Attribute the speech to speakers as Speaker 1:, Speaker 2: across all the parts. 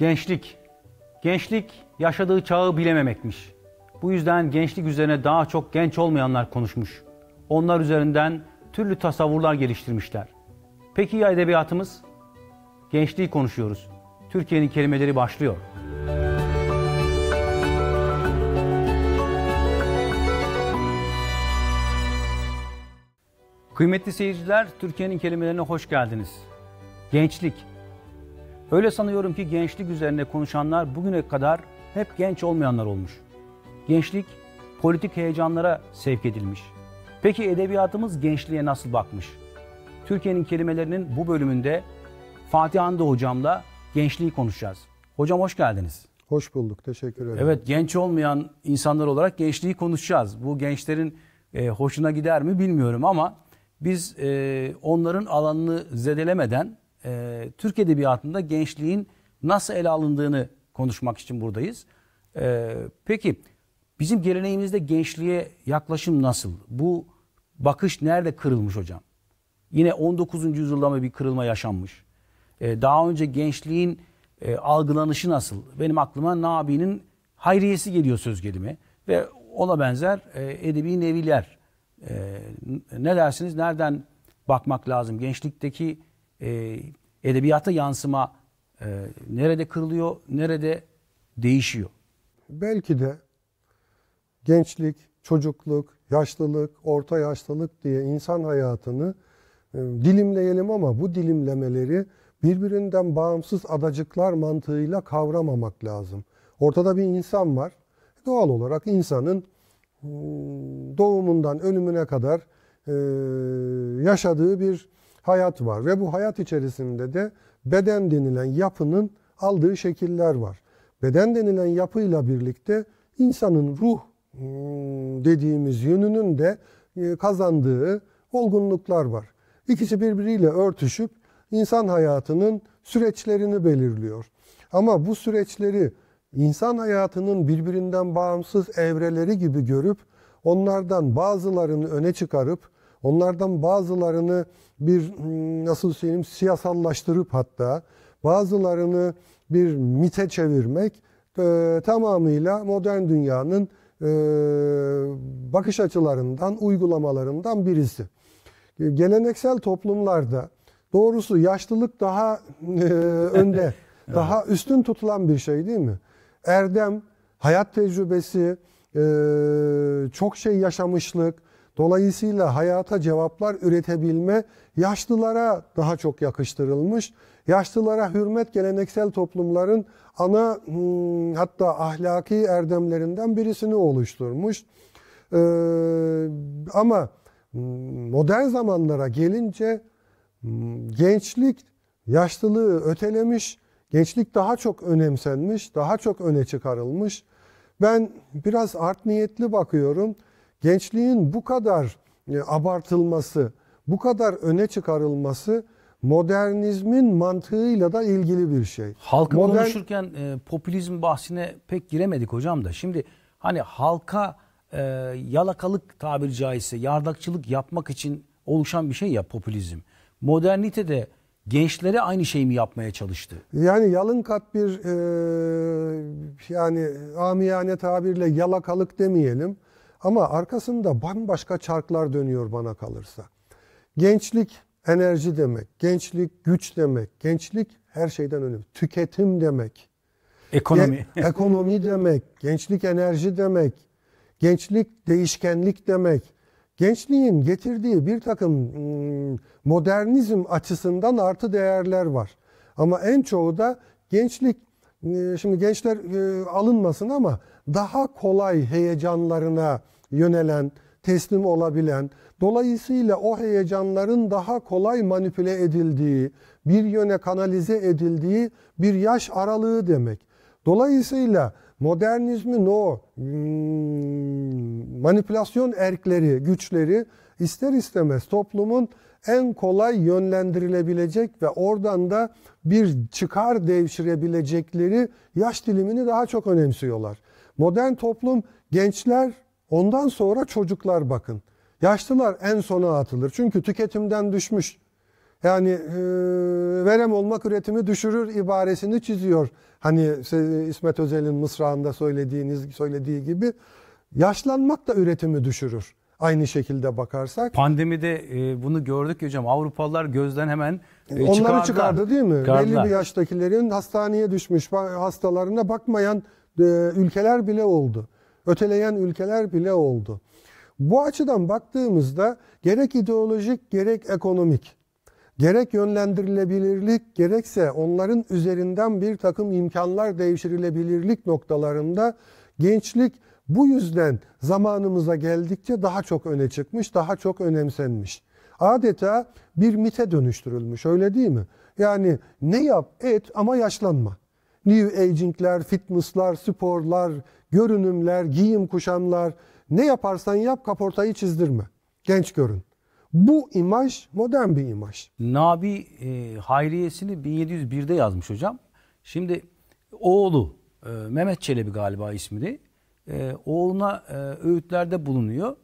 Speaker 1: Gençlik. Gençlik yaşadığı çağı bilememekmiş. Bu yüzden gençlik üzerine daha çok genç olmayanlar konuşmuş. Onlar üzerinden türlü tasavvurlar geliştirmişler. Peki ya edebiyatımız? Gençliği konuşuyoruz. Türkiye'nin kelimeleri başlıyor. Kıymetli seyirciler, Türkiye'nin kelimelerine hoş geldiniz. Gençlik, Öyle sanıyorum ki gençlik üzerine konuşanlar bugüne kadar hep genç olmayanlar olmuş. Gençlik politik heyecanlara sevk edilmiş. Peki edebiyatımız gençliğe nasıl bakmış? Türkiye'nin kelimelerinin bu bölümünde Fatih Anda hocamla gençliği konuşacağız. Hocam hoş geldiniz. Hoş bulduk. Teşekkür ederim. Evet genç olmayan insanlar olarak gençliği konuşacağız. Bu gençlerin e, hoşuna gider mi bilmiyorum ama biz e, onların alanını zedelemeden e, Türk Edebiyatı'nda gençliğin nasıl ele alındığını konuşmak için buradayız. E, peki bizim geleneğimizde gençliğe yaklaşım nasıl? Bu bakış nerede kırılmış hocam? Yine 19. yüzyılda mı bir kırılma yaşanmış? E, daha önce gençliğin e, algılanışı nasıl? Benim aklıma Nabi'nin hayriyesi geliyor söz gelimi ve ona benzer e, edebi neviler. E, ne dersiniz? Nereden bakmak lazım? Gençlikteki e, edebiyata yansıma e, nerede kırılıyor, nerede değişiyor?
Speaker 2: Belki de gençlik, çocukluk, yaşlılık, orta yaşlılık diye insan hayatını e, dilimleyelim ama bu dilimlemeleri birbirinden bağımsız adacıklar mantığıyla kavramamak lazım. Ortada bir insan var. Doğal olarak insanın hmm, doğumundan ölümüne kadar e, yaşadığı bir hayat var ve bu hayat içerisinde de beden denilen yapının aldığı şekiller var. Beden denilen yapıyla birlikte insanın ruh hmm, dediğimiz yönünün de e, kazandığı olgunluklar var. İkisi birbiriyle örtüşüp insan hayatının süreçlerini belirliyor. Ama bu süreçleri insan hayatının birbirinden bağımsız evreleri gibi görüp onlardan bazılarını öne çıkarıp Onlardan bazılarını bir hmm, nasıl söyleyeyim siyasallaştırıp hatta bazılarını bir mite çevirmek e, tamamıyla modern dünyanın e, bakış açılarından, uygulamalarından birisi. E, geleneksel toplumlarda doğrusu yaşlılık daha e, önde, daha üstün tutulan bir şey değil mi? Erdem, hayat tecrübesi, e, çok şey yaşamışlık, Dolayısıyla hayata cevaplar üretebilme yaşlılara daha çok yakıştırılmış. Yaşlılara hürmet geleneksel toplumların ana hmm, hatta ahlaki erdemlerinden birisini oluşturmuş. Ee, ama hmm, modern zamanlara gelince hmm, gençlik yaşlılığı ötelemiş, gençlik daha çok önemsenmiş, daha çok öne çıkarılmış. Ben biraz art niyetli bakıyorum gençliğin bu kadar e, abartılması, bu kadar öne çıkarılması modernizmin mantığıyla da ilgili bir şey. Halkı Modern... konuşurken
Speaker 1: e, popülizm bahsine pek giremedik hocam da. Şimdi hani halka e, yalakalık tabiri caizse yardakçılık yapmak için oluşan bir şey ya popülizm. Modernite de gençlere aynı şeyi mi yapmaya çalıştı?
Speaker 2: Yani yalın kat bir e, yani amiyane tabirle yalakalık demeyelim ama arkasında bambaşka çarklar dönüyor bana kalırsa. Gençlik enerji demek, gençlik güç demek, gençlik her şeyden önemli. Tüketim demek. Ekonomi. Ge- ekonomi demek, gençlik enerji demek, gençlik değişkenlik demek. Gençliğin getirdiği bir takım hmm, modernizm açısından artı değerler var. Ama en çoğu da gençlik, hmm, şimdi gençler hmm, alınmasın ama daha kolay heyecanlarına yönelen, teslim olabilen, dolayısıyla o heyecanların daha kolay manipüle edildiği, bir yöne kanalize edildiği bir yaş aralığı demek. Dolayısıyla modernizmin o hmm, manipülasyon erkleri, güçleri ister istemez toplumun en kolay yönlendirilebilecek ve oradan da bir çıkar devşirebilecekleri yaş dilimini daha çok önemsiyorlar. Modern toplum gençler ondan sonra çocuklar bakın. Yaşlılar en sona atılır. Çünkü tüketimden düşmüş. Yani e, verem olmak üretimi düşürür ibaresini çiziyor. Hani İsmet Özel'in mısrağında söylediğiniz söylediği gibi yaşlanmak da üretimi düşürür. Aynı şekilde bakarsak.
Speaker 1: Pandemide e, bunu gördük hocam. Avrupalılar gözden hemen e, Onları çıkardılar. çıkardı değil mi? Çıkardılar. Belli bir
Speaker 2: yaştakilerin hastaneye düşmüş hastalarına bakmayan ee, ülkeler bile oldu. Öteleyen ülkeler bile oldu. Bu açıdan baktığımızda gerek ideolojik gerek ekonomik, gerek yönlendirilebilirlik gerekse onların üzerinden bir takım imkanlar devşirilebilirlik noktalarında gençlik bu yüzden zamanımıza geldikçe daha çok öne çıkmış, daha çok önemsenmiş. Adeta bir mite dönüştürülmüş öyle değil mi? Yani ne yap et ama yaşlanma. New Aging'ler, fitness'lar, sporlar, görünümler, giyim kuşamlar ne yaparsan yap kaportayı çizdirme. Genç görün. Bu imaj modern bir imaj.
Speaker 1: Nabi e, Hayriyesini 1701'de yazmış hocam. Şimdi oğlu e, Mehmet Çelebi galiba ismini e, oğluna e, öğütlerde bulunuyor.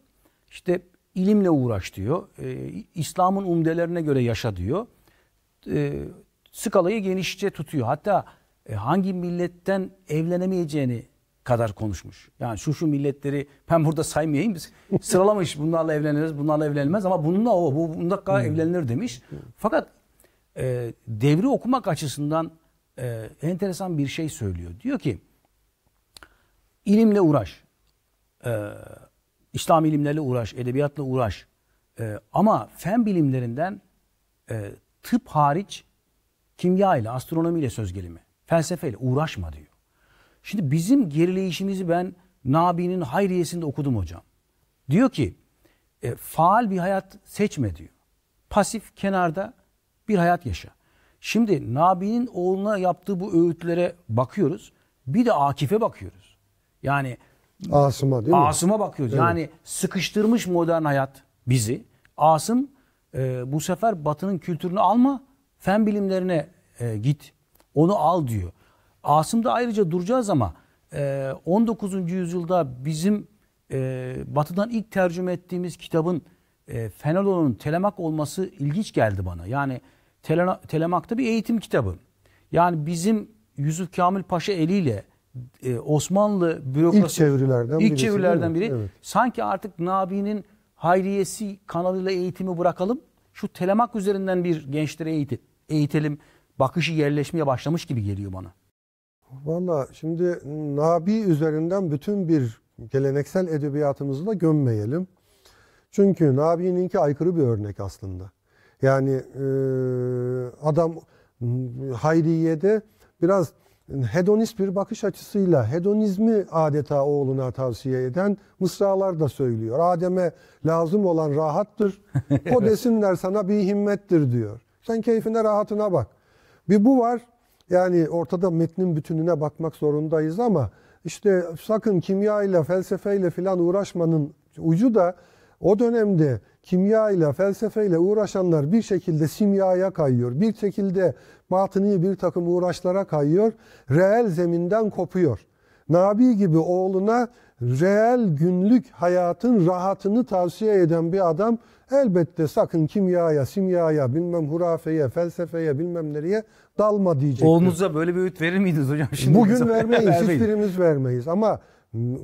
Speaker 1: İşte ilimle uğraş diyor. E, İslam'ın umdelerine göre yaşa diyor. E, skalayı genişçe tutuyor. Hatta e, hangi milletten evlenemeyeceğini kadar konuşmuş. Yani şu şu milletleri ben burada saymayayım biz sıralamış bunlarla evleniriz bunlarla evlenilmez ama bununla o bu bunda kadar hmm. evlenilir demiş. Hmm. Fakat e, devri okumak açısından e, enteresan bir şey söylüyor. Diyor ki ilimle uğraş. E, İslam ilimleriyle uğraş, edebiyatla uğraş. E, ama fen bilimlerinden e, tıp hariç kimya ile, astronomi ile söz gelimi. Felsefeyle uğraşma diyor. Şimdi bizim gerileyişimizi ben Nabi'nin hayriyesinde okudum hocam. Diyor ki e, faal bir hayat seçme diyor. Pasif kenarda bir hayat yaşa. Şimdi Nabi'nin oğluna yaptığı bu öğütlere bakıyoruz. Bir de Akif'e bakıyoruz. Yani
Speaker 2: Asım'a değil mi? Asım'a bakıyoruz. Evet. Yani
Speaker 1: sıkıştırmış modern hayat bizi. Asım e, bu sefer Batı'nın kültürünü alma, fen bilimlerine e, git. Onu al diyor. Asım'da ayrıca duracağız ama 19. E, yüzyılda bizim e, batıdan ilk tercüme ettiğimiz kitabın e, Fenelon'un Telemak olması ilginç geldi bana. Yani Telemak'ta bir eğitim kitabı. Yani bizim Yusuf Kamil Paşa eliyle Osmanlı bürokrasi ilk çevirilerden, ilk çevirilerden biri. Evet. Sanki artık Nabi'nin hayriyesi kanalıyla eğitimi bırakalım. Şu telemak üzerinden bir gençlere eğitelim bakışı yerleşmeye başlamış gibi geliyor bana.
Speaker 2: Valla şimdi Nabi üzerinden bütün bir geleneksel edebiyatımızı da gömmeyelim. Çünkü Nabi'ninki aykırı bir örnek aslında. Yani e, adam Hayriye'de biraz hedonist bir bakış açısıyla hedonizmi adeta oğluna tavsiye eden mısralar da söylüyor. Adem'e lazım olan rahattır. O desinler sana bir himmettir diyor. Sen keyfine rahatına bak. Bir bu var. Yani ortada metnin bütününe bakmak zorundayız ama işte sakın kimya ile felsefe ile filan uğraşmanın ucu da o dönemde kimya ile felsefe ile uğraşanlar bir şekilde simyaya kayıyor. Bir şekilde batıni bir takım uğraşlara kayıyor. Reel zeminden kopuyor. Nabi gibi oğluna reel günlük hayatın rahatını tavsiye eden bir adam elbette sakın kimyaya, simyaya, bilmem hurafeye, felsefeye, bilmem nereye dalma diyecek. Oğlunuza
Speaker 1: böyle bir öğüt verir miydiniz hocam? Şimdi Bugün vermeyiz, vermeyiz,
Speaker 2: hiçbirimiz vermeyiz ama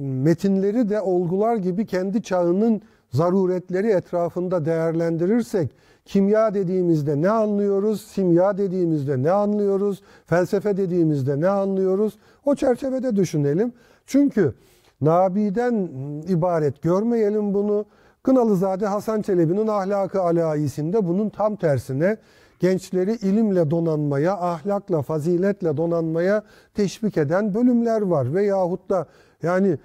Speaker 2: metinleri de olgular gibi kendi çağının zaruretleri etrafında değerlendirirsek kimya dediğimizde ne anlıyoruz, simya dediğimizde ne anlıyoruz, felsefe dediğimizde ne anlıyoruz o çerçevede düşünelim. Çünkü Nabi'den ibaret görmeyelim bunu. Kınalızade Hasan Çelebi'nin ahlakı alayisinde bunun tam tersine gençleri ilimle donanmaya, ahlakla, faziletle donanmaya teşvik eden bölümler var. Veyahut da yani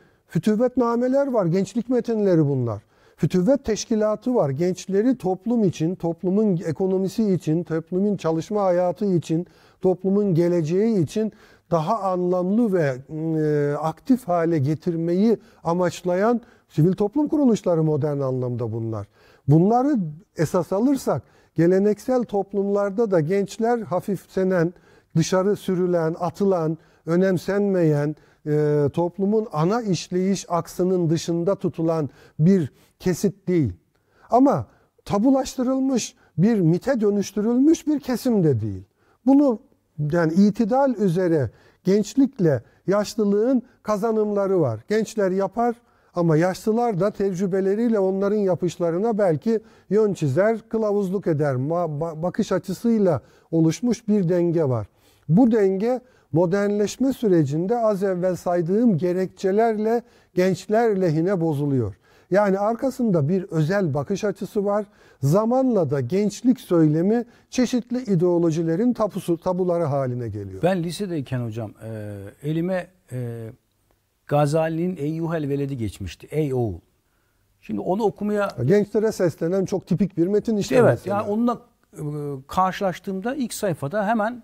Speaker 2: nameler var, gençlik metinleri bunlar. Fütüvvet teşkilatı var. Gençleri toplum için, toplumun ekonomisi için, toplumun çalışma hayatı için, toplumun geleceği için daha anlamlı ve e, aktif hale getirmeyi amaçlayan sivil toplum kuruluşları modern anlamda bunlar. Bunları esas alırsak geleneksel toplumlarda da gençler hafifsenen, dışarı sürülen, atılan, önemsenmeyen, e, toplumun ana işleyiş aksının dışında tutulan bir kesit değil. Ama tabulaştırılmış, bir mite dönüştürülmüş bir kesim de değil. Bunu yani itidal üzere gençlikle yaşlılığın kazanımları var. Gençler yapar ama yaşlılar da tecrübeleriyle onların yapışlarına belki yön çizer, kılavuzluk eder. Bakış açısıyla oluşmuş bir denge var. Bu denge modernleşme sürecinde az evvel saydığım gerekçelerle gençler lehine bozuluyor. Yani arkasında bir özel bakış açısı var. Zamanla da gençlik söylemi çeşitli ideolojilerin tapusu, tabuları haline geliyor.
Speaker 1: Ben lisedeyken hocam e, elime e, Gazali'nin Eyyuhel Veledi geçmişti. Ey oğul. Şimdi onu okumaya... Gençlere seslenen çok tipik bir metin işte. Evet mesela. yani onunla e, karşılaştığımda ilk sayfada hemen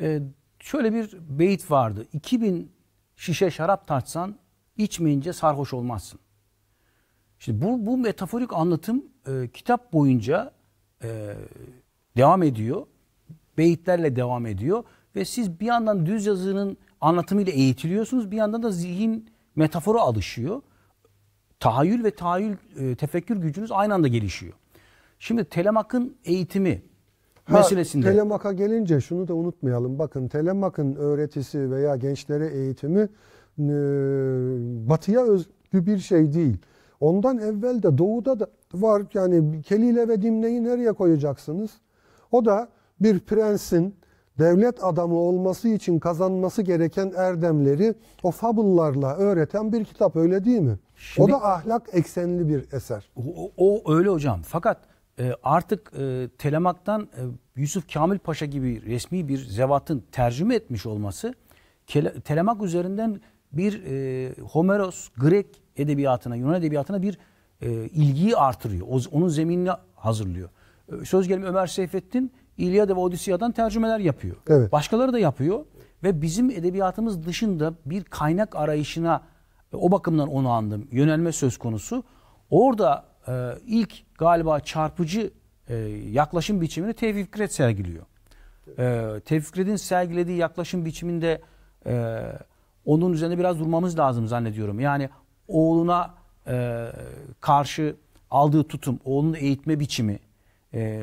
Speaker 1: e, şöyle bir beyit vardı. 2000 şişe şarap tartsan içmeyince sarhoş olmazsın. Şimdi bu, bu metaforik anlatım e, kitap boyunca e, devam ediyor. Beyitlerle devam ediyor. Ve siz bir yandan düz yazının anlatımıyla eğitiliyorsunuz. Bir yandan da zihin metaforu alışıyor. Tahayyül ve tahayyül e, tefekkür gücünüz aynı anda gelişiyor. Şimdi Telemak'ın eğitimi ha, meselesinde... Telemak'a
Speaker 2: gelince şunu da unutmayalım. Bakın Telemak'ın öğretisi veya gençlere eğitimi e, batıya özgü bir şey değil. Ondan evvel de doğuda da var yani Kelile ve Dimne'yi nereye koyacaksınız? O da bir prensin devlet adamı olması için kazanması gereken erdemleri o fabullarla öğreten bir kitap öyle değil mi? Şimdi, o da ahlak eksenli bir eser. O,
Speaker 1: o öyle hocam. Fakat e, artık e, Telemak'tan e, Yusuf Kamil Paşa gibi resmi bir zevatın tercüme etmiş olması Telemak üzerinden bir e, Homeros, Grek edebiyatına, Yunan edebiyatına bir e, ilgiyi artırıyor. O, onun zeminini hazırlıyor. E, söz gelimi Ömer Seyfettin İlyada ve Odiseya'dan tercümeler yapıyor. Evet. Başkaları da yapıyor ve bizim edebiyatımız dışında bir kaynak arayışına e, o bakımdan onu andım. Yönelme söz konusu. Orada e, ilk galiba çarpıcı e, yaklaşım biçimini Tevfik Fikret sergiliyor. E, Tevfik Fikret'in sergilediği yaklaşım biçiminde e, onun üzerine biraz durmamız lazım zannediyorum. Yani oğluna e, karşı aldığı tutum, oğlunu eğitme biçimi, e,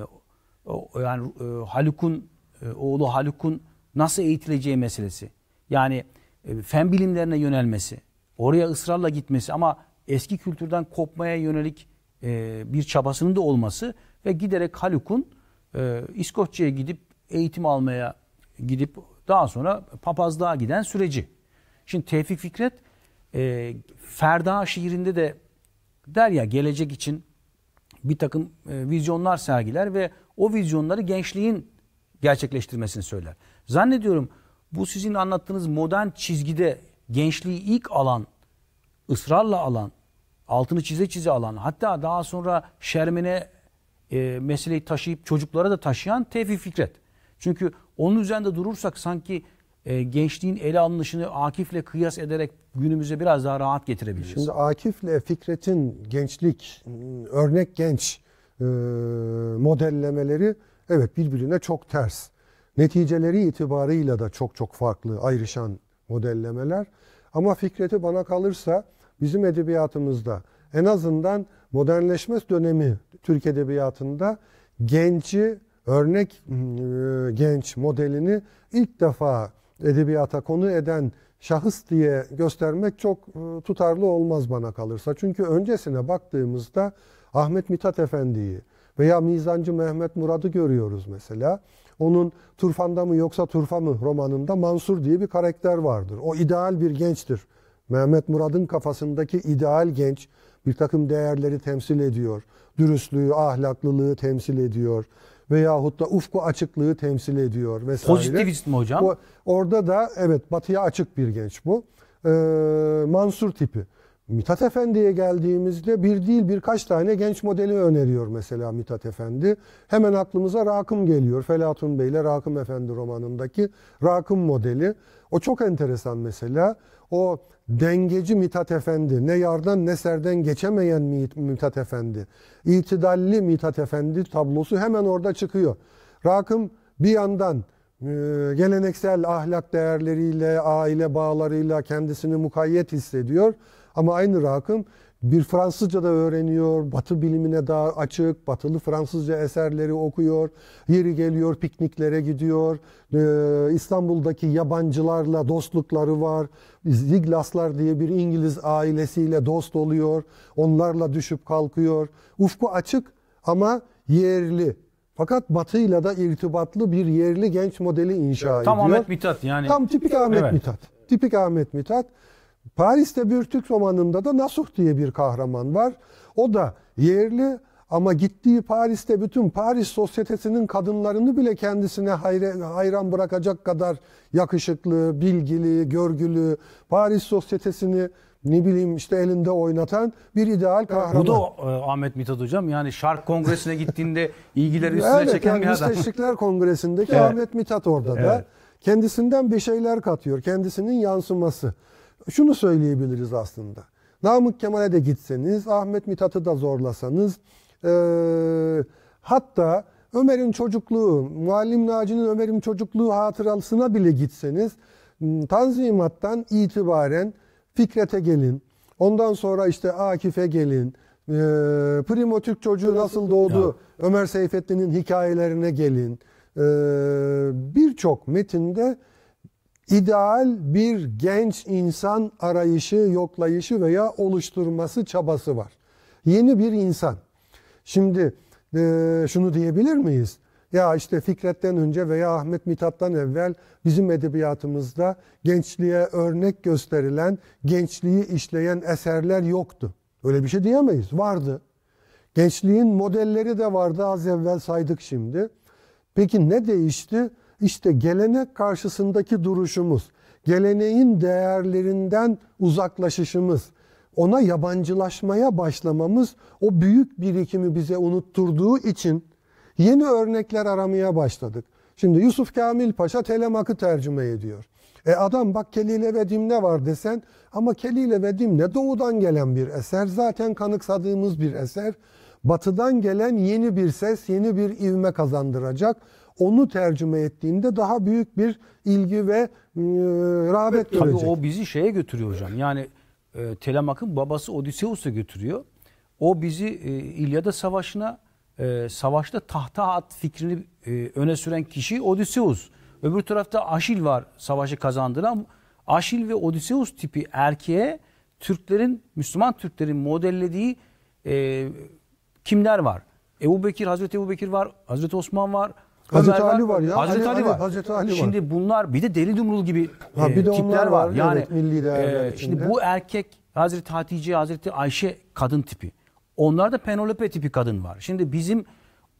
Speaker 1: o, yani e, Haluk'un e, oğlu Haluk'un nasıl eğitileceği meselesi. Yani e, fen bilimlerine yönelmesi, oraya ısrarla gitmesi ama eski kültürden kopmaya yönelik e, bir çabasının da olması ve giderek Haluk'un e, İskoçya'ya gidip eğitim almaya gidip daha sonra papazlığa giden süreci. Şimdi Tevfik Fikret e, Ferda şiirinde de der ya gelecek için bir takım e, vizyonlar sergiler ve o vizyonları gençliğin gerçekleştirmesini söyler. Zannediyorum bu sizin anlattığınız modern çizgide gençliği ilk alan, ısrarla alan, altını çize çize alan, hatta daha sonra şermine e, meseleyi taşıyıp çocuklara da taşıyan Tevfik Fikret. Çünkü onun üzerinde durursak sanki e, gençliğin ele alınışını Akif'le kıyas ederek günümüze biraz daha rahat getirebiliriz. Şimdi
Speaker 2: Akif'le Fikret'in gençlik, örnek genç e, modellemeleri evet birbirine çok ters. Neticeleri itibarıyla da çok çok farklı ayrışan modellemeler. Ama Fikret'i bana kalırsa bizim edebiyatımızda en azından modernleşme dönemi Türk edebiyatında genci örnek e, genç modelini ilk defa edebiyata konu eden şahıs diye göstermek çok e, tutarlı olmaz bana kalırsa. Çünkü öncesine baktığımızda Ahmet Mithat Efendi'yi veya Mizancı Mehmet Murad'ı görüyoruz mesela. Onun Turfan'da mı yoksa Turfa mı romanında Mansur diye bir karakter vardır. O ideal bir gençtir. Mehmet Murad'ın kafasındaki ideal genç bir takım değerleri temsil ediyor. Dürüstlüğü, ahlaklılığı temsil ediyor veyahut da ufku açıklığı temsil ediyor vesaire. Pozitivist mi hocam? O, orada da evet batıya açık bir genç bu. Ee, Mansur tipi. Mithat Efendi'ye geldiğimizde bir değil birkaç tane genç modeli öneriyor mesela Mithat Efendi. Hemen aklımıza Rakım geliyor. Felatun Bey ile Rakım Efendi romanındaki Rakım modeli. O çok enteresan mesela. O dengeci Mithat Efendi, ne yardan ne serden geçemeyen Mithat Efendi, itidalli Mithat Efendi tablosu hemen orada çıkıyor. Rakım bir yandan e, geleneksel ahlak değerleriyle, aile bağlarıyla kendisini mukayyet hissediyor. Ama aynı Rakım bir Fransızca da öğreniyor, Batı bilimine daha açık, Batılı Fransızca eserleri okuyor, yeri geliyor pikniklere gidiyor, ee, İstanbul'daki yabancılarla dostlukları var, Ziglaslar diye bir İngiliz ailesiyle dost oluyor, onlarla düşüp kalkıyor. Ufku açık ama yerli. Fakat Batı'yla da irtibatlı bir yerli genç modeli inşa Tam ediyor. Tam Ahmet
Speaker 1: Mithat yani. Tam tipik Ahmet evet. Mithat.
Speaker 2: Tipik Ahmet Mithat. Paris'te bir Türk romanında da Nasuh diye bir kahraman var. O da yerli ama gittiği Paris'te bütün Paris sosyetesinin kadınlarını bile kendisine hayran bırakacak kadar yakışıklı, bilgili, görgülü, Paris sosyetesini ne bileyim işte elinde oynatan bir ideal kahraman. Bu da
Speaker 1: e, Ahmet Mithat Hocam yani Şark Kongresi'ne gittiğinde ilgileri üstüne evet, çeken yani bir adam. Müsteşrikler
Speaker 2: Kongresi'ndeki evet. Ahmet Mithat orada evet. da. Kendisinden bir şeyler katıyor, kendisinin yansıması şunu söyleyebiliriz aslında. Namık Kemal'e de gitseniz, Ahmet Mithat'ı da zorlasanız, e, hatta Ömer'in çocukluğu, Muallim Naci'nin Ömer'in çocukluğu hatırasına bile gitseniz, Tanzimat'tan itibaren Fikret'e gelin, ondan sonra işte Akif'e gelin, e, Primo Türk çocuğu nasıl doğdu, Ömer Seyfettin'in hikayelerine gelin, e, birçok metinde ideal bir genç insan arayışı, yoklayışı veya oluşturması çabası var. Yeni bir insan. Şimdi e, şunu diyebilir miyiz? Ya işte Fikret'ten önce veya Ahmet Mithat'tan evvel bizim edebiyatımızda gençliğe örnek gösterilen, gençliği işleyen eserler yoktu. Öyle bir şey diyemeyiz. Vardı. Gençliğin modelleri de vardı az evvel saydık şimdi. Peki ne değişti? İşte gelenek karşısındaki duruşumuz, geleneğin değerlerinden uzaklaşışımız, ona yabancılaşmaya başlamamız o büyük birikimi bize unutturduğu için yeni örnekler aramaya başladık. Şimdi Yusuf Kamil Paşa Telemak'ı tercüme ediyor. E adam bak Kelile ve Dimne var desen ama Kelile ve Dimne doğudan gelen bir eser. Zaten kanıksadığımız bir eser. Batıdan gelen yeni bir ses, yeni bir ivme kazandıracak onu tercüme ettiğinde daha büyük bir ilgi ve e, rağbet Tabii görecek. O
Speaker 1: bizi şeye götürüyor hocam. Yani e, Telemak'ın babası Odysseus'a götürüyor. O bizi e, İlyada Savaşı'na e, savaşta tahta at fikrini e, öne süren kişi Odysseus. Öbür tarafta Aşil var savaşı kazandıran. Aşil ve Odysseus tipi erkeğe Türklerin, Müslüman Türklerin modellediği e, kimler var? Ebu Bekir, Hazreti Ebu Bekir var, Hazreti Osman var, Hazreti Ali var ya. Hazreti hani Ali, Ali var. Hazreti Ali var. Şimdi bunlar bir de Deli Dumrul gibi ha, bir e, de tipler var. Yani evet, milli e, şimdi bu erkek Hazreti Hatice, Hazreti Ayşe kadın tipi. Onlarda Penelope tipi kadın var. Şimdi bizim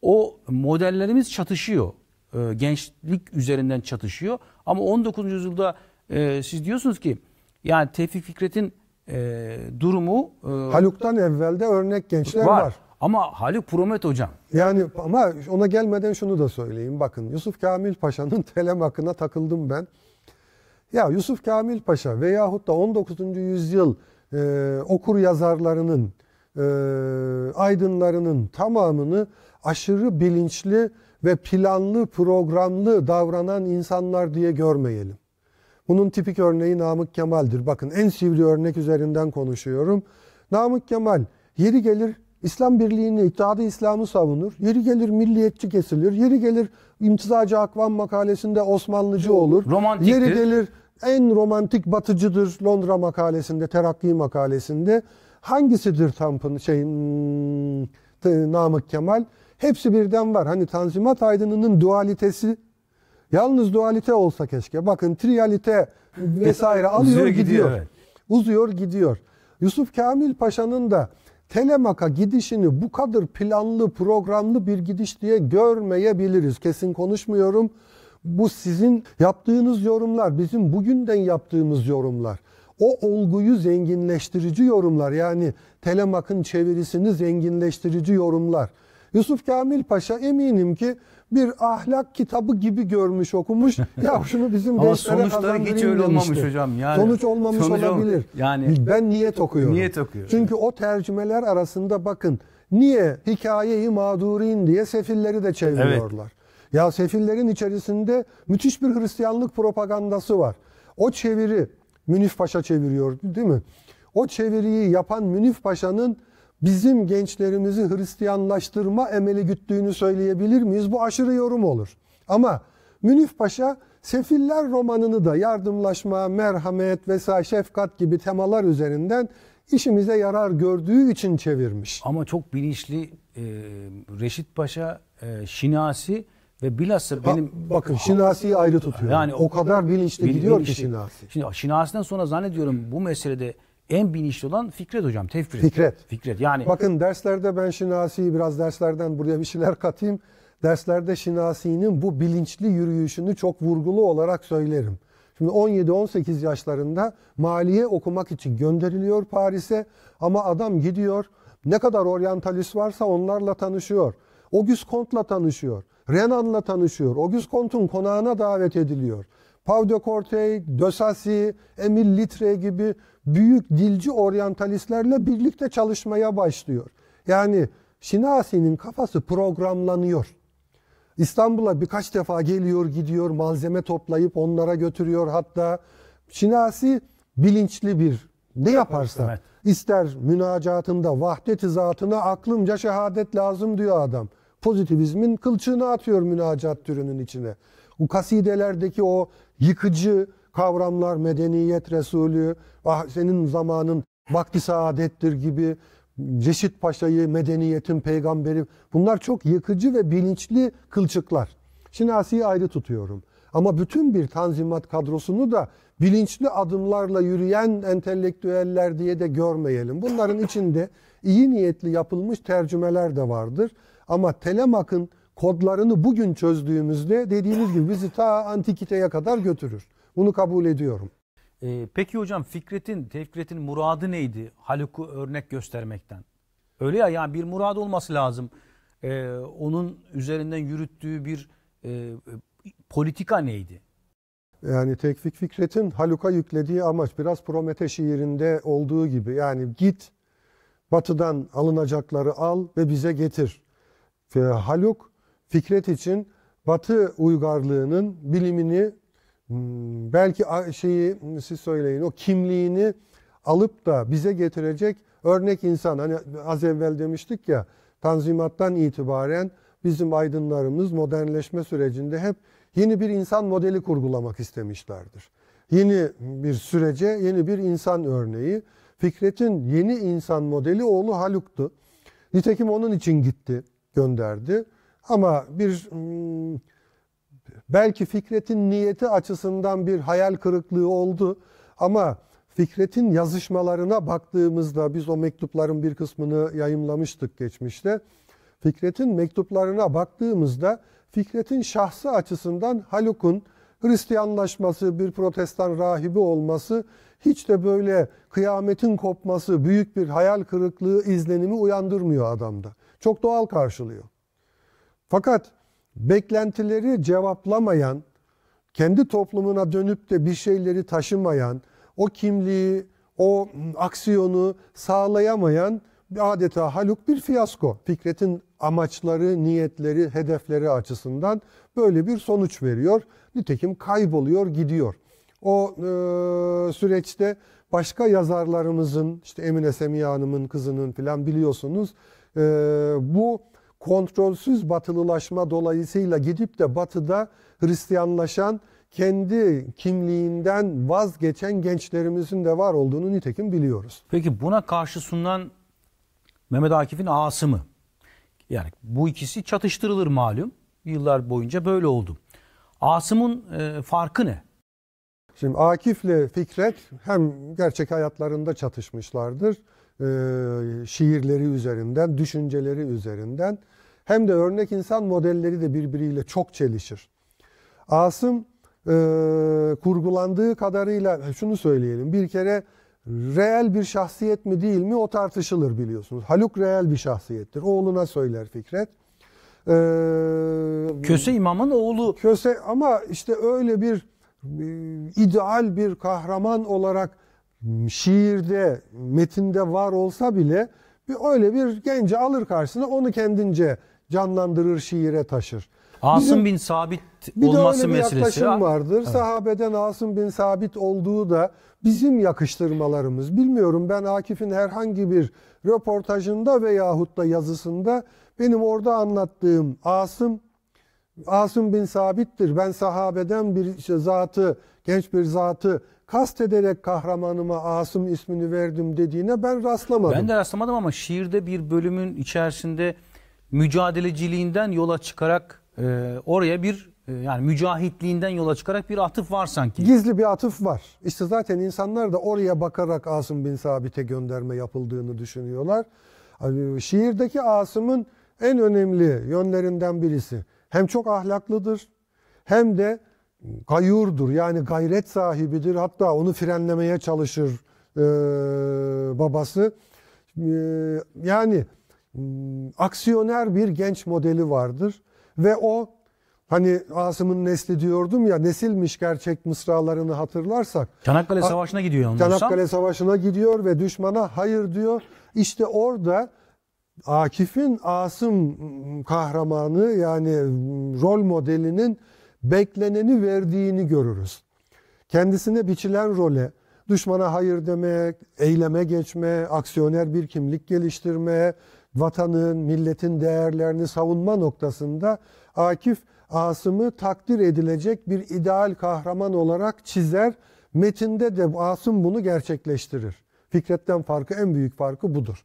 Speaker 1: o modellerimiz çatışıyor. E, gençlik üzerinden çatışıyor. Ama 19. yüzyılda e, siz diyorsunuz ki yani Tevfik Fikret'in e, durumu... E, Haluk'tan
Speaker 2: evvelde örnek gençler var. var.
Speaker 1: Ama Haluk Promet hocam.
Speaker 2: Yani ama ona gelmeden şunu da söyleyeyim. Bakın Yusuf Kamil Paşa'nın telemakına takıldım ben. Ya Yusuf Kamil Paşa veyahut da 19. yüzyıl e, okur yazarlarının, e, aydınlarının tamamını aşırı bilinçli ve planlı, programlı davranan insanlar diye görmeyelim. Bunun tipik örneği Namık Kemal'dir. Bakın en sivri örnek üzerinden konuşuyorum. Namık Kemal yeri gelir İslam birliğini, ittihadı İslam'ı savunur. Yeri gelir milliyetçi kesilir. Yeri gelir imtizacı akvan makalesinde Osmanlıcı olur. Romantiktir. Yeri gelir en romantik batıcıdır Londra makalesinde, terakki makalesinde. Hangisidir Trump'ın şey Namık Kemal? Hepsi birden var. Hani Tanzimat Aydını'nın dualitesi yalnız dualite olsa keşke. Bakın trialite vesaire alıyor gidiyor. gidiyor. Evet. Uzuyor gidiyor. Yusuf Kamil Paşa'nın da Telemak'a gidişini bu kadar planlı, programlı bir gidiş diye görmeyebiliriz. Kesin konuşmuyorum. Bu sizin yaptığınız yorumlar, bizim bugünden yaptığımız yorumlar. O olguyu zenginleştirici yorumlar yani Telemak'ın çevirisini zenginleştirici yorumlar. Yusuf Kamil Paşa eminim ki bir ahlak kitabı gibi görmüş okumuş. ya şunu bizim Ama sonuçları hiç öyle olmamış demişti. hocam. Yani, Sonuç olmamış sonuç olabilir. yani, ben niyet okuyorum. Niyet okuyorum. Çünkü o tercümeler arasında bakın niye hikayeyi mağdurin diye sefilleri de çeviriyorlar. Evet. Ya sefillerin içerisinde müthiş bir Hristiyanlık propagandası var. O çeviri Münif Paşa çeviriyor değil mi? O çeviriyi yapan Münif Paşa'nın bizim gençlerimizi Hristiyanlaştırma emeli güttüğünü söyleyebilir miyiz? Bu aşırı yorum olur. Ama Münif Paşa Sefiller romanını da yardımlaşma, merhamet vesaire şefkat gibi
Speaker 1: temalar üzerinden işimize yarar gördüğü için çevirmiş. Ama çok bilinçli e, Reşit Paşa, e, Şinasi ve bilhassa benim... Ha, bakın Şinasi'yi ayrı tutuyor. Yani o, kadar bilinçli bil, gidiyor ki Şinasi. Şimdi Şinasi'den sonra zannediyorum bu meselede en bilinçli olan Fikret hocam. Tevfik. Fikret. Fikret. Yani Bakın derslerde ben Şinasi'yi
Speaker 2: biraz derslerden buraya bir şeyler katayım. Derslerde Şinasi'nin bu bilinçli yürüyüşünü çok vurgulu olarak söylerim. Şimdi 17-18 yaşlarında maliye okumak için gönderiliyor Paris'e ama adam gidiyor. Ne kadar oryantalist varsa onlarla tanışıyor. Ogüs Comte'la tanışıyor. Renan'la tanışıyor. Ogüs Comte'un konağına davet ediliyor. Pavdio Corte, Dösasi, Emil Litre gibi büyük dilci oryantalistlerle birlikte çalışmaya başlıyor. Yani Şinasi'nin kafası programlanıyor. İstanbul'a birkaç defa geliyor gidiyor malzeme toplayıp onlara götürüyor hatta. Şinasi bilinçli bir ne yaparsa ister münacatında vahdet-i zatına aklımca şehadet lazım diyor adam. Pozitivizmin kılçığını atıyor münacat türünün içine. Bu kasidelerdeki o yıkıcı kavramlar medeniyet Resulü, ah, senin zamanın vakti saadettir gibi Reşit Paşa'yı, medeniyetin peygamberi bunlar çok yıkıcı ve bilinçli kılçıklar. Şinasi'yi ayrı tutuyorum. Ama bütün bir tanzimat kadrosunu da bilinçli adımlarla yürüyen entelektüeller diye de görmeyelim. Bunların içinde iyi niyetli yapılmış tercümeler de vardır. Ama Telemak'ın kodlarını bugün çözdüğümüzde dediğiniz gibi bizi ta antikiteye kadar götürür. Bunu kabul ediyorum.
Speaker 1: Ee, peki hocam Fikret'in, Tevfikret'in muradı neydi Haluk'u örnek göstermekten? Öyle ya yani bir murad olması lazım. Ee, onun üzerinden yürüttüğü bir e, politika neydi?
Speaker 2: Yani Tevfik Fikret'in Haluk'a yüklediği amaç biraz Promete şiirinde olduğu gibi yani git batıdan alınacakları al ve bize getir. Ee, Haluk Fikret için Batı uygarlığının bilimini hmm, belki şeyi siz söyleyin o kimliğini alıp da bize getirecek örnek insan. Hani az evvel demiştik ya Tanzimat'tan itibaren bizim aydınlarımız modernleşme sürecinde hep yeni bir insan modeli kurgulamak istemişlerdir. Yeni bir sürece yeni bir insan örneği. Fikret'in yeni insan modeli oğlu Haluk'tu. Nitekim onun için gitti, gönderdi. Ama bir hmm, belki Fikret'in niyeti açısından bir hayal kırıklığı oldu ama Fikret'in yazışmalarına baktığımızda biz o mektupların bir kısmını yayımlamıştık geçmişte. Fikret'in mektuplarına baktığımızda Fikret'in şahsı açısından Haluk'un Hristiyanlaşması, bir protestan rahibi olması hiç de böyle kıyametin kopması, büyük bir hayal kırıklığı izlenimi uyandırmıyor adamda. Çok doğal karşılıyor. Fakat beklentileri cevaplamayan, kendi toplumuna dönüp de bir şeyleri taşımayan, o kimliği, o aksiyonu sağlayamayan adeta haluk bir fiyasko. Fikret'in amaçları, niyetleri, hedefleri açısından böyle bir sonuç veriyor. Nitekim kayboluyor, gidiyor. O e, süreçte başka yazarlarımızın, işte Emine Semiha Hanım'ın kızının filan biliyorsunuz e, bu kontrolsüz batılılaşma dolayısıyla gidip de batıda Hristiyanlaşan kendi kimliğinden vazgeçen gençlerimizin de var olduğunu
Speaker 1: nitekim biliyoruz. Peki buna karşı sunulan Mehmet Akif'in ağası mı? Yani bu ikisi çatıştırılır malum. Yıllar boyunca böyle oldu. Asım'ın e, farkı ne?
Speaker 2: Şimdi Akif'le Fikret hem gerçek hayatlarında çatışmışlardır. E, şiirleri üzerinden, düşünceleri üzerinden hem de örnek insan modelleri de birbiriyle çok çelişir. Asım e, kurgulandığı kadarıyla şunu söyleyelim bir kere reel bir şahsiyet mi değil mi o tartışılır biliyorsunuz. Haluk reel bir şahsiyettir. Oğluna söyler Fikret. Ee, Köse imamın oğlu. Köse ama işte öyle bir e, ideal bir kahraman olarak şiirde, metinde var olsa bile bir öyle bir genci alır karşısına onu kendince canlandırır, şiire taşır. Asım Bizim,
Speaker 1: bin Sabit bir olması de öyle bir meselesi. yaklaşım vardır. Evet.
Speaker 2: Sahabeden Asım bin Sabit olduğu da bizim yakıştırmalarımız. Bilmiyorum ben Akif'in herhangi bir röportajında veyahut da yazısında benim orada anlattığım Asım Asım bin Sabit'tir. Ben sahabeden bir işte zatı, genç bir zatı kast ederek kahramanıma Asım
Speaker 1: ismini verdim dediğine ben rastlamadım. Ben de rastlamadım ama şiirde bir bölümün içerisinde mücadeleciliğinden yola çıkarak e, oraya bir e, yani mücahitliğinden yola çıkarak bir atıf var sanki.
Speaker 2: Gizli bir atıf var. İşte zaten insanlar da oraya bakarak Asım bin Sabit'e gönderme yapıldığını düşünüyorlar. Hani şiirdeki Asım'ın en önemli yönlerinden birisi hem çok ahlaklıdır hem de gayurdur yani gayret sahibidir hatta onu frenlemeye çalışır e, babası. E, yani mm, aksiyoner bir genç modeli vardır ve o hani Asım'ın nesli diyordum ya nesilmiş gerçek mısralarını hatırlarsak. Çanakkale Savaşı'na
Speaker 1: gidiyor yanılmıyorsam. Çanakkale
Speaker 2: Savaşı'na gidiyor ve düşmana hayır diyor. İşte orada Akif'in Asım kahramanı yani rol modelinin bekleneni verdiğini görürüz. Kendisine biçilen role, düşmana hayır demek, eyleme geçme, aksiyoner bir kimlik geliştirme, vatanın, milletin değerlerini savunma noktasında Akif Asım'ı takdir edilecek bir ideal kahraman olarak çizer. Metinde de Asım bunu gerçekleştirir. Fikret'ten farkı en büyük farkı budur.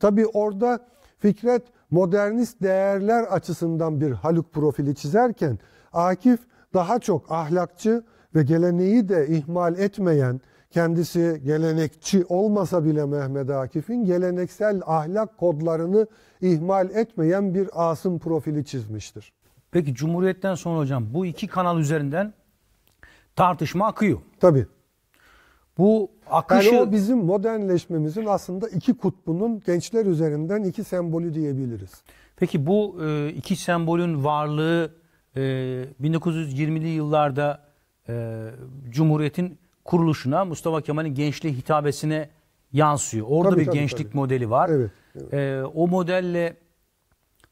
Speaker 2: Tabi orada Fikret modernist değerler açısından bir Haluk profili çizerken Akif daha çok ahlakçı ve geleneği de ihmal etmeyen, kendisi gelenekçi olmasa bile Mehmet Akif'in geleneksel ahlak kodlarını ihmal etmeyen bir asım profili çizmiştir.
Speaker 1: Peki Cumhuriyet'ten sonra hocam bu iki kanal üzerinden tartışma akıyor. Tabii. Bu akışı... Yani o bizim
Speaker 2: modernleşmemizin aslında iki kutbunun gençler üzerinden iki sembolü diyebiliriz.
Speaker 1: Peki bu e, iki sembolün varlığı 1920'li ee, yıllarda e, Cumhuriyet'in kuruluşuna, Mustafa Kemal'in gençliği hitabesine yansıyor. Orada tabii, bir tabii, gençlik tabii. modeli var. Evet, evet. Ee, o modelle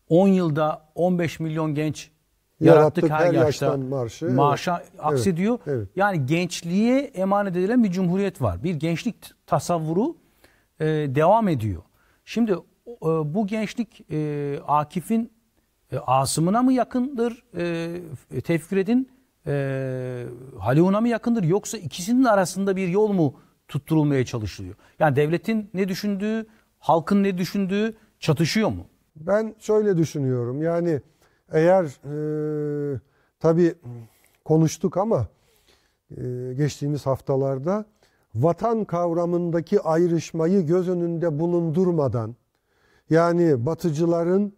Speaker 1: 10 yılda 15 milyon genç
Speaker 2: yarattık, yarattık her, her yaşta marşı, marşa evet. aksediyor. Evet, evet.
Speaker 1: Yani gençliğe emanet edilen bir cumhuriyet var. Bir gençlik tasavvuru e, devam ediyor. Şimdi e, bu gençlik e, Akif'in e, Asım'ına mı yakındır e, e Tevfiret'in e, mı yakındır yoksa ikisinin arasında bir yol mu tutturulmaya çalışılıyor? Yani devletin ne düşündüğü, halkın ne düşündüğü çatışıyor mu? Ben
Speaker 2: şöyle düşünüyorum yani eğer e, tabii konuştuk ama e, geçtiğimiz haftalarda vatan kavramındaki ayrışmayı göz önünde bulundurmadan yani batıcıların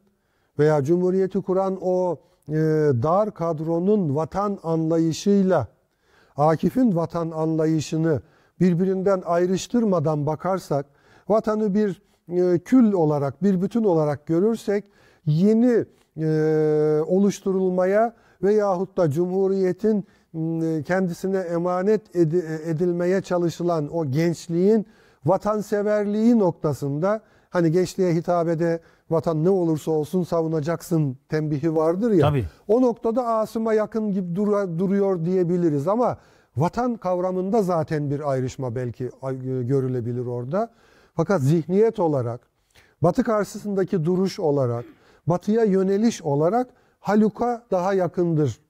Speaker 2: veya Cumhuriyeti kuran o e, dar kadronun vatan anlayışıyla Akif'in vatan anlayışını birbirinden ayrıştırmadan bakarsak, vatanı bir e, kül olarak, bir bütün olarak görürsek yeni e, oluşturulmaya veyahut da Cumhuriyet'in e, kendisine emanet e, edilmeye çalışılan o gençliğin vatanseverliği noktasında Hani gençliğe hitabede vatan ne olursa olsun savunacaksın tembihi vardır ya. Tabii. O noktada Asım'a yakın gibi dura, duruyor diyebiliriz ama vatan kavramında zaten bir ayrışma belki e, görülebilir orada. Fakat zihniyet olarak, batı karşısındaki duruş olarak, batıya yöneliş olarak Haluk'a daha yakındır.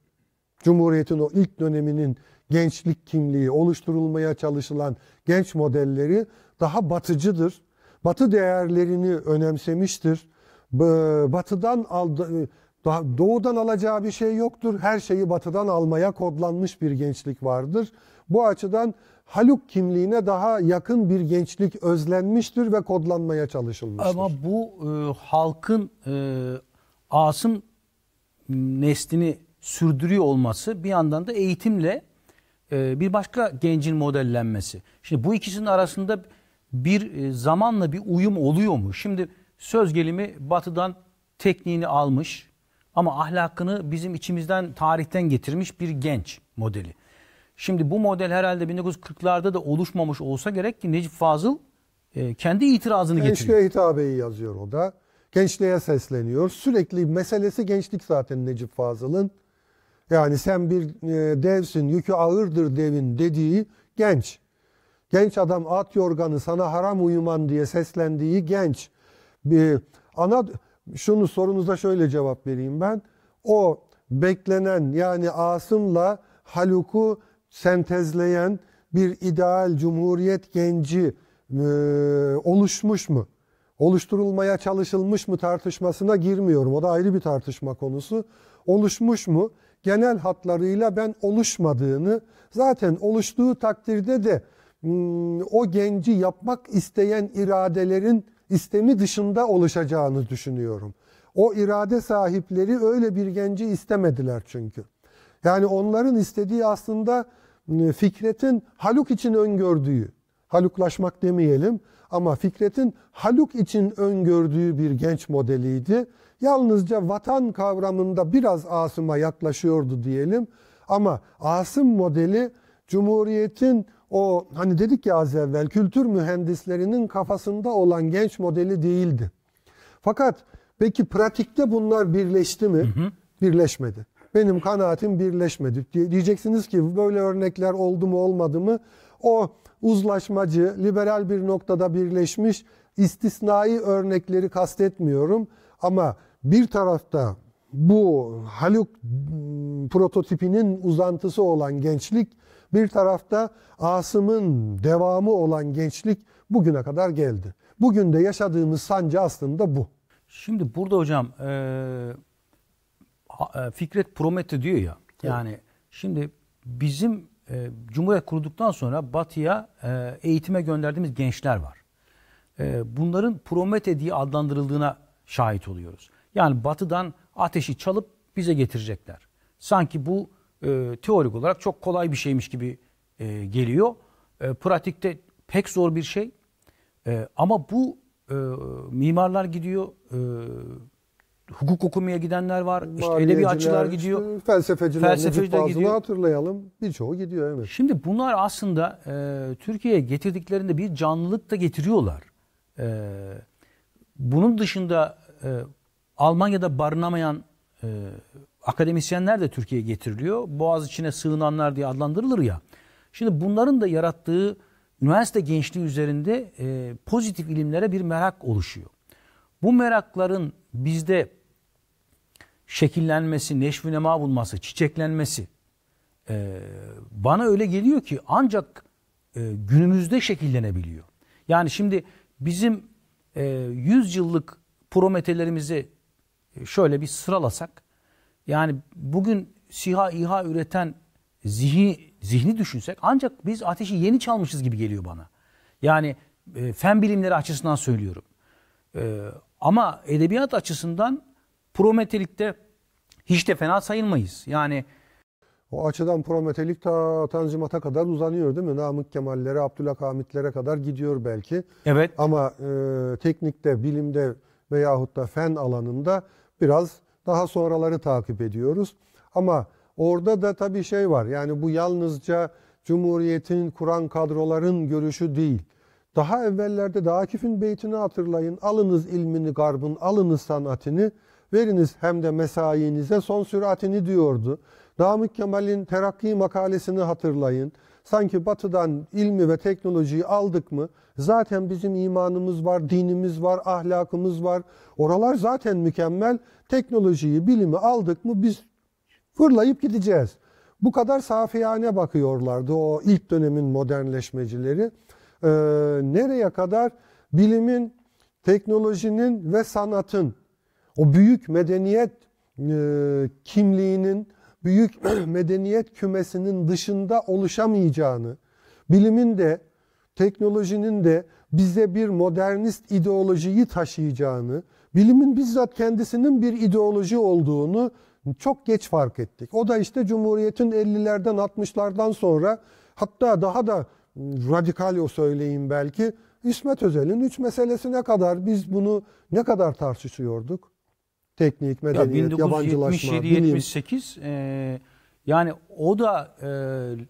Speaker 2: Cumhuriyet'in o ilk döneminin gençlik kimliği, oluşturulmaya çalışılan genç modelleri daha batıcıdır. Batı değerlerini önemsemiştir. Batıdan aldı, doğudan alacağı bir şey yoktur. Her şeyi batıdan almaya kodlanmış bir gençlik vardır. Bu açıdan Haluk kimliğine daha yakın bir gençlik özlenmiştir ve kodlanmaya çalışılmıştır.
Speaker 1: Ama bu e, halkın e, Asım neslini sürdürüyor olması bir yandan da eğitimle e, bir başka gencin modellenmesi. Şimdi bu ikisinin arasında bir e, zamanla bir uyum oluyor mu? Şimdi söz gelimi batıdan tekniğini almış ama ahlakını bizim içimizden tarihten getirmiş bir genç modeli. Şimdi bu model herhalde 1940'larda da oluşmamış olsa gerek ki Necip Fazıl e, kendi itirazını Gençliğe getiriyor.
Speaker 2: Gençliğe hitabeyi yazıyor o da. Gençliğe sesleniyor. Sürekli meselesi gençlik zaten Necip Fazıl'ın. Yani sen bir e, devsin, yükü ağırdır devin dediği genç genç adam at yorganı sana haram uyuman diye seslendiği genç bir ana şunu sorunuza şöyle cevap vereyim ben. O beklenen yani Asım'la Haluk'u sentezleyen bir ideal cumhuriyet genci e, oluşmuş mu? Oluşturulmaya çalışılmış mı tartışmasına girmiyorum. O da ayrı bir tartışma konusu. Oluşmuş mu? Genel hatlarıyla ben oluşmadığını, zaten oluştuğu takdirde de Hmm, o genci yapmak isteyen iradelerin istemi dışında oluşacağını düşünüyorum. O irade sahipleri öyle bir genci istemediler çünkü. Yani onların istediği aslında hmm, Fikret'in Haluk için öngördüğü, Haluklaşmak demeyelim ama Fikret'in Haluk için öngördüğü bir genç modeliydi. Yalnızca vatan kavramında biraz Asım'a yaklaşıyordu diyelim ama Asım modeli Cumhuriyet'in o hani dedik ya az evvel kültür mühendislerinin kafasında olan genç modeli değildi. Fakat peki pratikte bunlar birleşti mi? Hı hı. Birleşmedi. Benim kanaatim birleşmedi. Diyeceksiniz ki böyle örnekler oldu mu olmadı mı? O uzlaşmacı, liberal bir noktada birleşmiş istisnai örnekleri kastetmiyorum. Ama bir tarafta bu Haluk ıı, prototipinin uzantısı olan gençlik bir tarafta Asım'ın devamı olan gençlik bugüne kadar geldi. Bugün de yaşadığımız sancı aslında bu.
Speaker 1: Şimdi burada hocam e, e, Fikret Promete diyor ya. Yani evet. şimdi bizim e, Cumhuriyet kurduktan sonra Batı'ya e, eğitime gönderdiğimiz gençler var. E, bunların Promete diye adlandırıldığına şahit oluyoruz. Yani Batı'dan ateşi çalıp bize getirecekler. Sanki bu e, teorik olarak çok kolay bir şeymiş gibi e, geliyor. E, pratikte pek zor bir şey. E, ama bu e, mimarlar gidiyor, e, hukuk okumaya gidenler var, işte edebiyatçılar gidiyor. Işte, felsefeciler, felsefeciler gidiyor. hatırlayalım. Birçoğu gidiyor evet. Şimdi bunlar aslında e, Türkiye'ye getirdiklerinde bir canlılık da getiriyorlar. E, bunun dışında e, Almanya'da barınamayan e, akademisyenler de Türkiye'ye getiriliyor. Boğaz içine sığınanlar diye adlandırılır ya. Şimdi bunların da yarattığı üniversite gençliği üzerinde e, pozitif ilimlere bir merak oluşuyor. Bu merakların bizde şekillenmesi, neşvi nema bulması, çiçeklenmesi e, bana öyle geliyor ki ancak e, günümüzde şekillenebiliyor. Yani şimdi bizim e, 100 yıllık prometelerimizi e, şöyle bir sıralasak yani bugün siha iha üreten zihni, zihni düşünsek ancak biz ateşi yeni çalmışız gibi geliyor bana. Yani e, fen bilimleri açısından söylüyorum. E, ama edebiyat açısından Prometelik'te hiç de fena sayılmayız. Yani o açıdan
Speaker 2: Prometelik ta Tanzimat'a kadar uzanıyor değil mi? Namık Kemal'lere, Abdülhakamitlere kadar gidiyor belki. Evet. Ama e, teknikte, bilimde veyahut da fen alanında biraz daha sonraları takip ediyoruz. Ama orada da tabii şey var. Yani bu yalnızca Cumhuriyet'in kuran kadroların görüşü değil. Daha evvellerde de Akif'in beytini hatırlayın. Alınız ilmini garbın, alınız sanatini, veriniz hem de mesainize son süratini diyordu. Namık Kemal'in terakki makalesini hatırlayın. Sanki batıdan ilmi ve teknolojiyi aldık mı zaten bizim imanımız var, dinimiz var, ahlakımız var. Oralar zaten mükemmel. Teknolojiyi, bilimi aldık mı biz fırlayıp gideceğiz. Bu kadar safiyane bakıyorlardı o ilk dönemin modernleşmecileri. Ee, nereye kadar bilimin, teknolojinin ve sanatın o büyük medeniyet e, kimliğinin büyük medeniyet kümesinin dışında oluşamayacağını, bilimin de teknolojinin de bize bir modernist ideolojiyi taşıyacağını, bilimin bizzat kendisinin bir ideoloji olduğunu çok geç fark ettik. O da işte Cumhuriyet'in 50'lerden 60'lardan sonra hatta daha da radikal o söyleyeyim belki İsmet Özel'in üç meselesine kadar biz bunu ne kadar tartışıyorduk? Teknik, medeniyet, ya yabancılaşma, 1977-78
Speaker 1: e, yani o da e,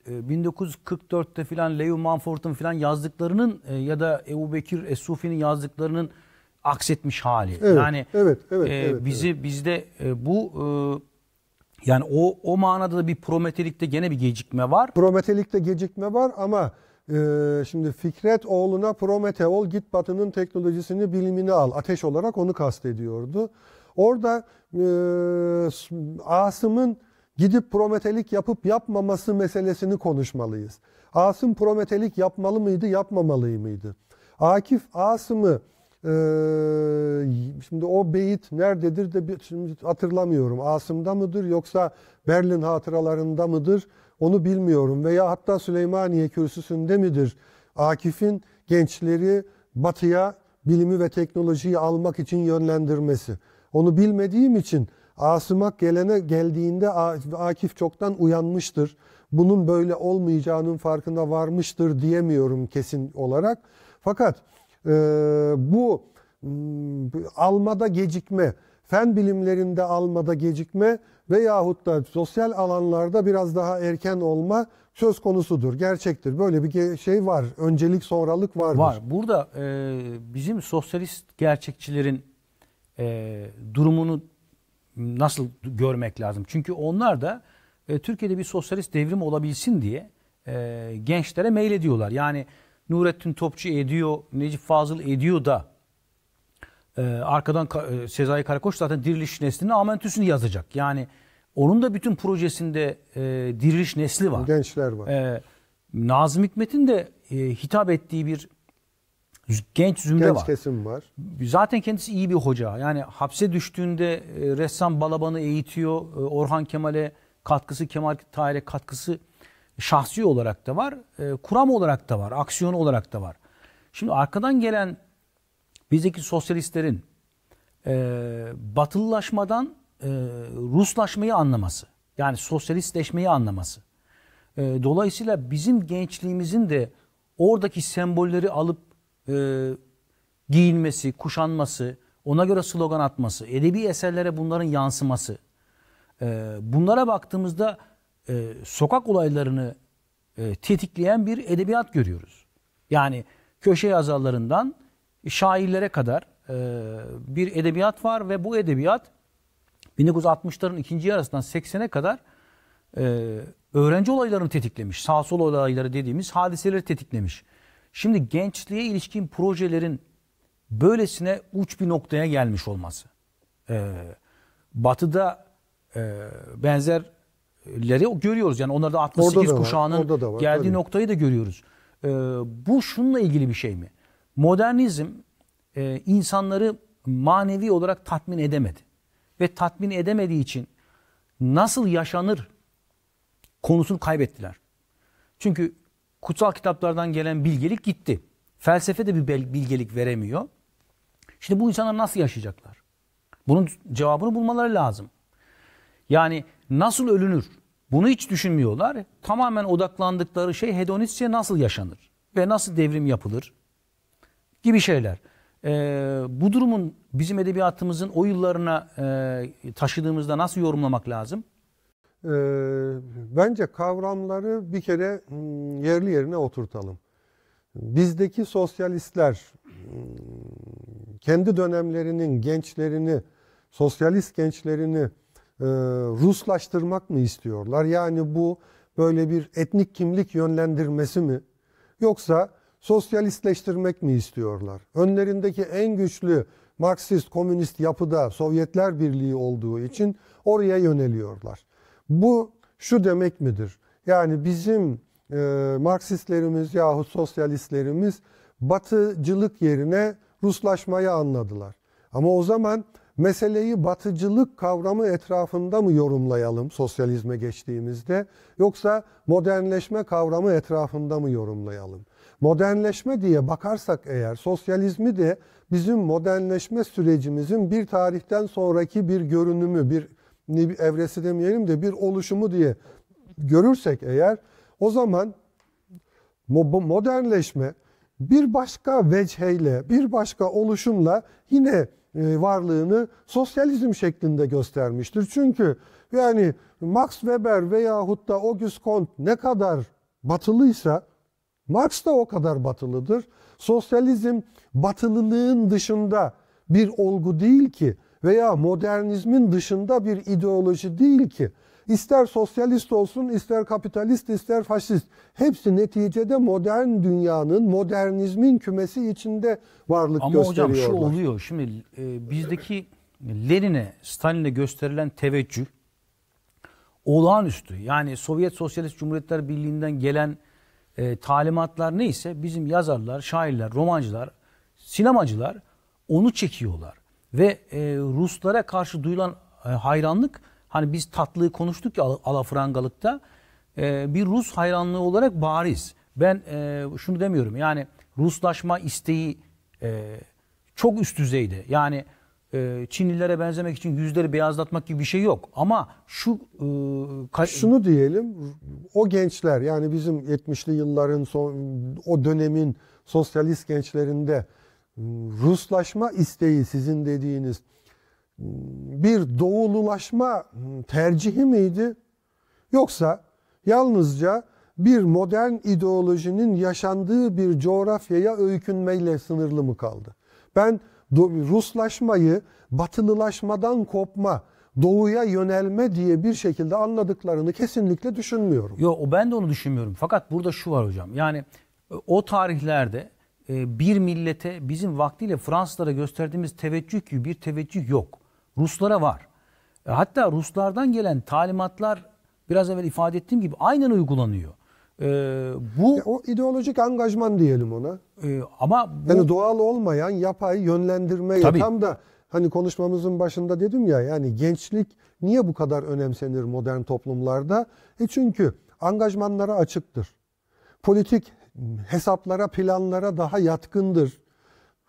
Speaker 1: 1944'te e, filan Leo Manfort'un filan yazdıklarının e, ya da Ebu Bekir Esufi'nin yazdıklarının aksetmiş hali. Evet, yani evet, evet, e, evet, bizi evet. bizde e, bu e, yani o o manada da bir Prometelik'te gene bir
Speaker 2: gecikme var. Prometelik'te gecikme var ama e, şimdi Fikret oğluna Promete ol git batının teknolojisini bilimini al. Ateş olarak onu kastediyordu. Orada e, Asım'ın gidip prometelik yapıp yapmaması meselesini konuşmalıyız. Asım prometelik yapmalı mıydı, yapmamalı mıydı? Akif Asım'ı e, şimdi o beyit nerededir de bir, şimdi hatırlamıyorum. Asım'da mıdır yoksa Berlin hatıralarında mıdır? Onu bilmiyorum veya hatta Süleymaniye kürsüsünde midir? Akif'in gençleri batıya bilimi ve teknolojiyi almak için yönlendirmesi. Onu bilmediğim için Asımak gelene geldiğinde Akif çoktan uyanmıştır. Bunun böyle olmayacağının farkında varmıştır diyemiyorum kesin olarak. Fakat e, bu e, almada gecikme, fen bilimlerinde almada gecikme veyahut da sosyal alanlarda biraz daha erken olma söz konusudur, gerçektir. Böyle bir şey var, öncelik sonralık vardır. Var.
Speaker 1: Burada e, bizim sosyalist gerçekçilerin e, durumunu nasıl görmek lazım? Çünkü onlar da e, Türkiye'de bir sosyalist devrim olabilsin diye e, gençlere ediyorlar Yani Nurettin Topçu ediyor, Necip Fazıl ediyor da e, arkadan e, Sezai Karakoç zaten diriliş neslini amentüsünü yazacak. Yani onun da bütün projesinde e, diriliş nesli var. Gençler var. E, Nazım Hikmet'in de e, hitap ettiği bir Genç zümre Genç var. kesim var. Zaten kendisi iyi bir hoca. Yani hapse düştüğünde e, ressam Balaban'ı eğitiyor. E, Orhan Kemal'e katkısı, Kemal Tahir'e katkısı şahsi olarak da var. E, kuram olarak da var. Aksiyon olarak da var. Şimdi arkadan gelen bizdeki sosyalistlerin e, batılılaşmadan e, Ruslaşmayı anlaması. Yani sosyalistleşmeyi anlaması. dolayısıyla bizim gençliğimizin de oradaki sembolleri alıp e, giyinmesi, kuşanması, ona göre slogan atması, edebi eserlere bunların yansıması. E, bunlara baktığımızda e, sokak olaylarını e, tetikleyen bir edebiyat görüyoruz. Yani köşe yazarlarından şairlere kadar e, bir edebiyat var ve bu edebiyat 1960'ların ikinci yarısından 80'e kadar e, öğrenci olaylarını tetiklemiş. Sağ sol olayları dediğimiz hadiseleri tetiklemiş. Şimdi gençliğe ilişkin projelerin böylesine uç bir noktaya gelmiş olması. Ee, batı'da e, benzerleri e, görüyoruz. Yani onlarda 68 var, kuşağının var, geldiği tabii. noktayı da görüyoruz. Ee, bu şununla ilgili bir şey mi? Modernizm e, insanları manevi olarak tatmin edemedi. Ve tatmin edemediği için nasıl yaşanır konusunu kaybettiler. Çünkü kutsal kitaplardan gelen bilgelik gitti. Felsefe de bir bilgelik veremiyor. Şimdi bu insanlar nasıl yaşayacaklar? Bunun cevabını bulmaları lazım. Yani nasıl ölünür? Bunu hiç düşünmüyorlar. Tamamen odaklandıkları şey hedonistçe nasıl yaşanır? Ve nasıl devrim yapılır? Gibi şeyler. Ee, bu durumun bizim edebiyatımızın o yıllarına e, taşıdığımızda nasıl yorumlamak lazım? e, bence kavramları
Speaker 2: bir kere hmm, yerli yerine oturtalım. Bizdeki sosyalistler hmm, kendi dönemlerinin gençlerini, sosyalist gençlerini e, Ruslaştırmak mı istiyorlar? Yani bu böyle bir etnik kimlik yönlendirmesi mi? Yoksa sosyalistleştirmek mi istiyorlar? Önlerindeki en güçlü Marksist, komünist yapıda Sovyetler Birliği olduğu için oraya yöneliyorlar. Bu şu demek midir? Yani bizim e, Marksistlerimiz yahut sosyalistlerimiz batıcılık yerine Ruslaşmayı anladılar. Ama o zaman meseleyi batıcılık kavramı etrafında mı yorumlayalım sosyalizme geçtiğimizde yoksa modernleşme kavramı etrafında mı yorumlayalım? Modernleşme diye bakarsak eğer sosyalizmi de bizim modernleşme sürecimizin bir tarihten sonraki bir görünümü, bir bir evresi demeyelim de bir oluşumu diye görürsek eğer o zaman modernleşme bir başka veceyle, bir başka oluşumla yine e, varlığını sosyalizm şeklinde göstermiştir. Çünkü yani Max Weber veyahut da Auguste Comte ne kadar batılıysa Marx da o kadar batılıdır. Sosyalizm batılılığın dışında bir olgu değil ki veya modernizmin dışında bir ideoloji değil ki. İster sosyalist olsun, ister kapitalist, ister faşist. Hepsi neticede modern dünyanın, modernizmin kümesi içinde varlık Ama gösteriyorlar. Ama hocam şu
Speaker 1: oluyor. Şimdi e, bizdeki Lenin'e, Stalin'e gösterilen teveccüh olağanüstü. Yani Sovyet Sosyalist Cumhuriyetler Birliği'nden gelen e, talimatlar neyse bizim yazarlar, şairler, romancılar, sinemacılar onu çekiyorlar. Ve e, Ruslara karşı duyulan e, hayranlık hani biz tatlıyı konuştuk ya Al alafrangalıkta e, bir Rus hayranlığı olarak bariz. Ben e, şunu demiyorum yani Ruslaşma isteği e, çok üst düzeyde. Yani e, Çinlilere benzemek için yüzleri beyazlatmak gibi bir şey yok. Ama şu...
Speaker 2: E, Şunu diyelim, o gençler yani bizim 70'li yılların son, o dönemin sosyalist gençlerinde Ruslaşma isteği sizin dediğiniz bir doğululaşma tercihi miydi? Yoksa yalnızca bir modern ideolojinin yaşandığı bir coğrafyaya öykünmeyle sınırlı mı kaldı? Ben Ruslaşmayı batılılaşmadan kopma, doğuya yönelme diye bir şekilde anladıklarını kesinlikle düşünmüyorum.
Speaker 1: Yok ben de onu düşünmüyorum. Fakat burada şu var hocam. Yani e, o tarihlerde ee, bir millete bizim vaktiyle Fransızlara gösterdiğimiz teveccüh gibi bir teveccüh yok. Ruslara var. E, hatta Ruslardan gelen talimatlar biraz evvel ifade ettiğim gibi aynen uygulanıyor. Ee, bu ya o ideolojik angajman diyelim ona. E, ama bu, yani
Speaker 2: doğal olmayan yapay yönlendirme tabii. tam da hani konuşmamızın başında dedim ya yani gençlik niye bu kadar önemsenir modern toplumlarda? E çünkü angajmanlara açıktır. Politik hesaplara, planlara daha yatkındır.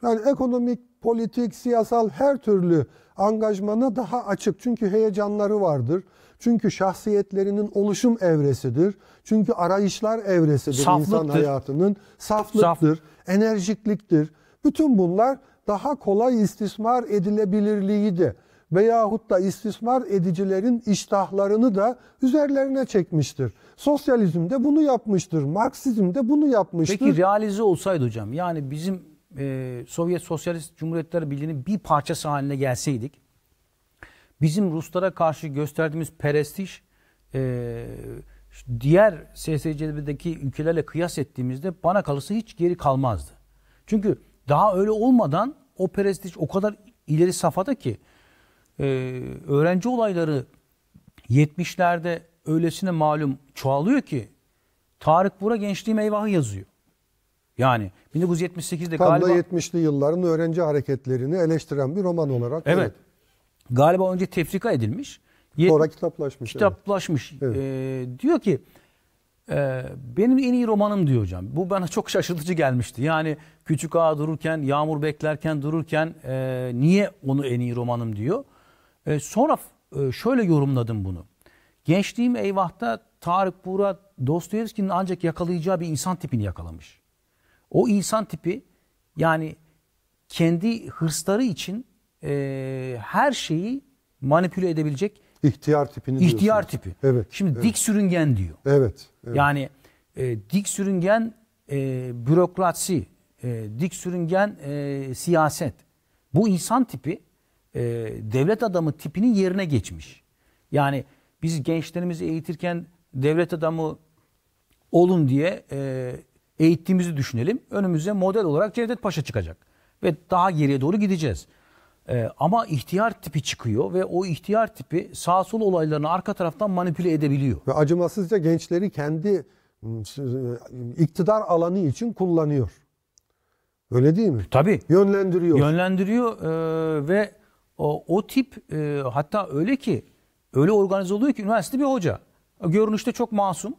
Speaker 2: Yani ekonomik, politik, siyasal her türlü angajmana daha açık. Çünkü heyecanları vardır. Çünkü şahsiyetlerinin oluşum evresidir. Çünkü arayışlar evresidir Saflıktır. insan hayatının. Saflıktır, Saf. enerjikliktir. Bütün bunlar daha kolay istismar edilebilirliği de veyahut da istismar edicilerin iştahlarını da üzerlerine çekmiştir. Sosyalizm de bunu yapmıştır, Marksizm de bunu yapmıştır. Peki
Speaker 1: realize olsaydı hocam, yani bizim e, Sovyet Sosyalist Cumhuriyetler Birliği'nin bir parçası haline gelseydik, bizim Ruslara karşı gösterdiğimiz perestiş e, diğer SSCB'deki ülkelerle kıyas ettiğimizde bana kalırsa hiç geri kalmazdı. Çünkü daha öyle olmadan o perestiş o kadar ileri safhada ki e, öğrenci olayları 70'lerde öylesine malum çoğalıyor ki Tarık Bura gençliğim eyvahı yazıyor. Yani 1978'de Tam galiba... da
Speaker 2: 70'li yılların öğrenci hareketlerini eleştiren bir roman olarak. Evet. evet.
Speaker 1: Galiba önce tefrika edilmiş. Sonra kitaplaşmış. Kitaplaşmış. Evet. Ee, diyor ki e, benim en iyi romanım diyor hocam. Bu bana çok şaşırtıcı gelmişti. Yani Küçük Ağa dururken, Yağmur Beklerken dururken e, niye onu en iyi romanım diyor. E, sonra e, şöyle yorumladım bunu. Gençliğim eyvahta Tarık Buğra Dostoyevski'nin ancak yakalayacağı bir insan tipini yakalamış. O insan tipi yani kendi hırsları için e, her şeyi manipüle edebilecek
Speaker 2: ihtiyar tipini ihtiyar tipi. Evet. Şimdi evet. dik sürüngen diyor. Evet.
Speaker 1: evet. Yani e, dik sürüngen e, bürokrasi, e, dik sürüngen e, siyaset. Bu insan tipi e, devlet adamı tipinin yerine geçmiş. Yani biz gençlerimizi eğitirken devlet adamı olun diye e, eğittiğimizi düşünelim. Önümüze model olarak Cevdet Paşa çıkacak. Ve daha geriye doğru gideceğiz. E, ama ihtiyar tipi çıkıyor ve o ihtiyar tipi sağ sol olaylarını arka taraftan manipüle edebiliyor. Ve acımasızca gençleri kendi
Speaker 2: e, iktidar alanı için kullanıyor. Öyle değil mi?
Speaker 1: Tabii. Yönlendiriyor. Yönlendiriyor e, ve o, o tip e, hatta öyle ki öyle organize oluyor ki üniversite bir hoca. Görünüşte çok masum.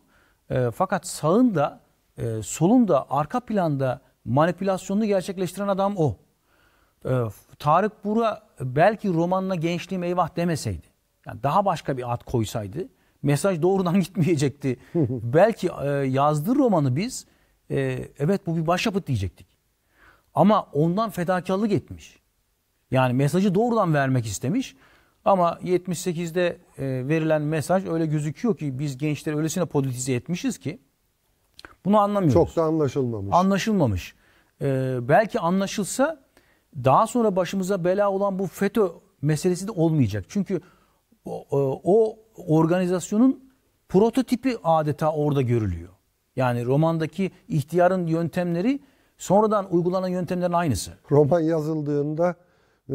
Speaker 1: E, fakat sağında, e, solunda, arka planda manipülasyonunu gerçekleştiren adam o. E, Tarık Bura belki romanına gençliğim eyvah demeseydi. Yani daha başka bir ad koysaydı mesaj doğrudan gitmeyecekti. belki e, yazdığı romanı biz e, evet bu bir başyapıt diyecektik. Ama ondan fedakarlık etmiş. Yani mesajı doğrudan vermek istemiş. Ama 78'de e, verilen mesaj öyle gözüküyor ki biz gençleri öylesine politize etmişiz ki bunu anlamıyoruz. Çok da anlaşılmamış. Anlaşılmamış. Ee, belki anlaşılsa daha sonra başımıza bela olan bu FETÖ meselesi de olmayacak. Çünkü o, e, o organizasyonun prototipi adeta orada görülüyor. Yani romandaki ihtiyarın yöntemleri sonradan uygulanan yöntemlerin aynısı. Roman
Speaker 2: yazıldığında
Speaker 1: ee,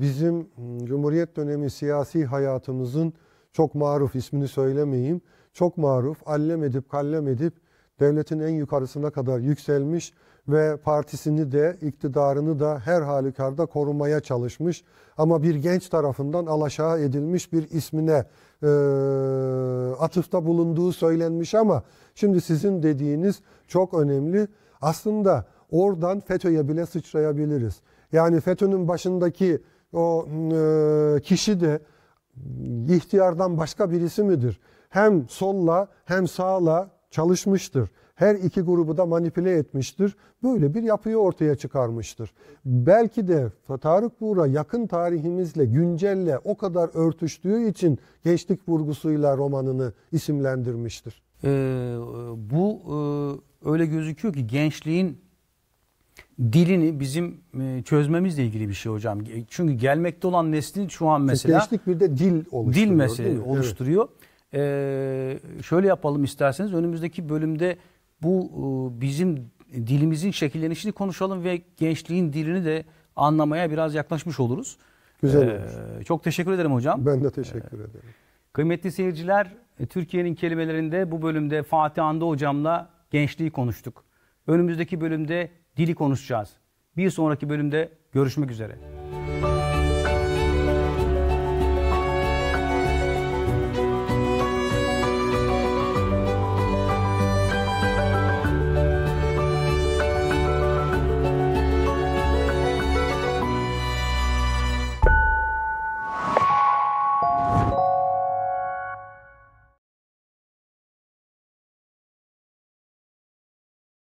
Speaker 1: bizim hmm, Cumhuriyet dönemi siyasi
Speaker 2: hayatımızın çok maruf ismini söylemeyeyim. Çok maruf, allem edip kallem edip devletin en yukarısına kadar yükselmiş ve partisini de iktidarını da her halükarda korumaya çalışmış ama bir genç tarafından alaşağı edilmiş bir ismine e, atıfta bulunduğu söylenmiş ama şimdi sizin dediğiniz çok önemli. Aslında oradan FETÖ'ye bile sıçrayabiliriz. Yani FETÖ'nün başındaki o e, kişi de ihtiyardan başka birisi midir? Hem solla hem sağla çalışmıştır. Her iki grubu da manipüle etmiştir. Böyle bir yapıyı ortaya çıkarmıştır. Belki de Tarık Buğra yakın tarihimizle, güncelle o kadar örtüştüğü için gençlik vurgusuyla romanını isimlendirmiştir.
Speaker 1: Ee, bu e, öyle gözüküyor ki gençliğin dilini bizim e, çözmemizle ilgili bir şey hocam. E, çünkü gelmekte olan neslin şu an mesela gençlik bir de dil oluşturuyor. Dil mesele oluşturuyor. Evet. Ee, şöyle yapalım isterseniz önümüzdeki bölümde bu e, bizim dilimizin şekillenişini konuşalım ve gençliğin dilini de anlamaya biraz yaklaşmış oluruz. Güzel. Ee, çok teşekkür ederim hocam. Ben de teşekkür ee, ederim. Kıymetli seyirciler, Türkiye'nin kelimelerinde bu bölümde Fatih Anda hocamla gençliği konuştuk. Önümüzdeki bölümde dili konuşacağız. Bir sonraki bölümde görüşmek üzere.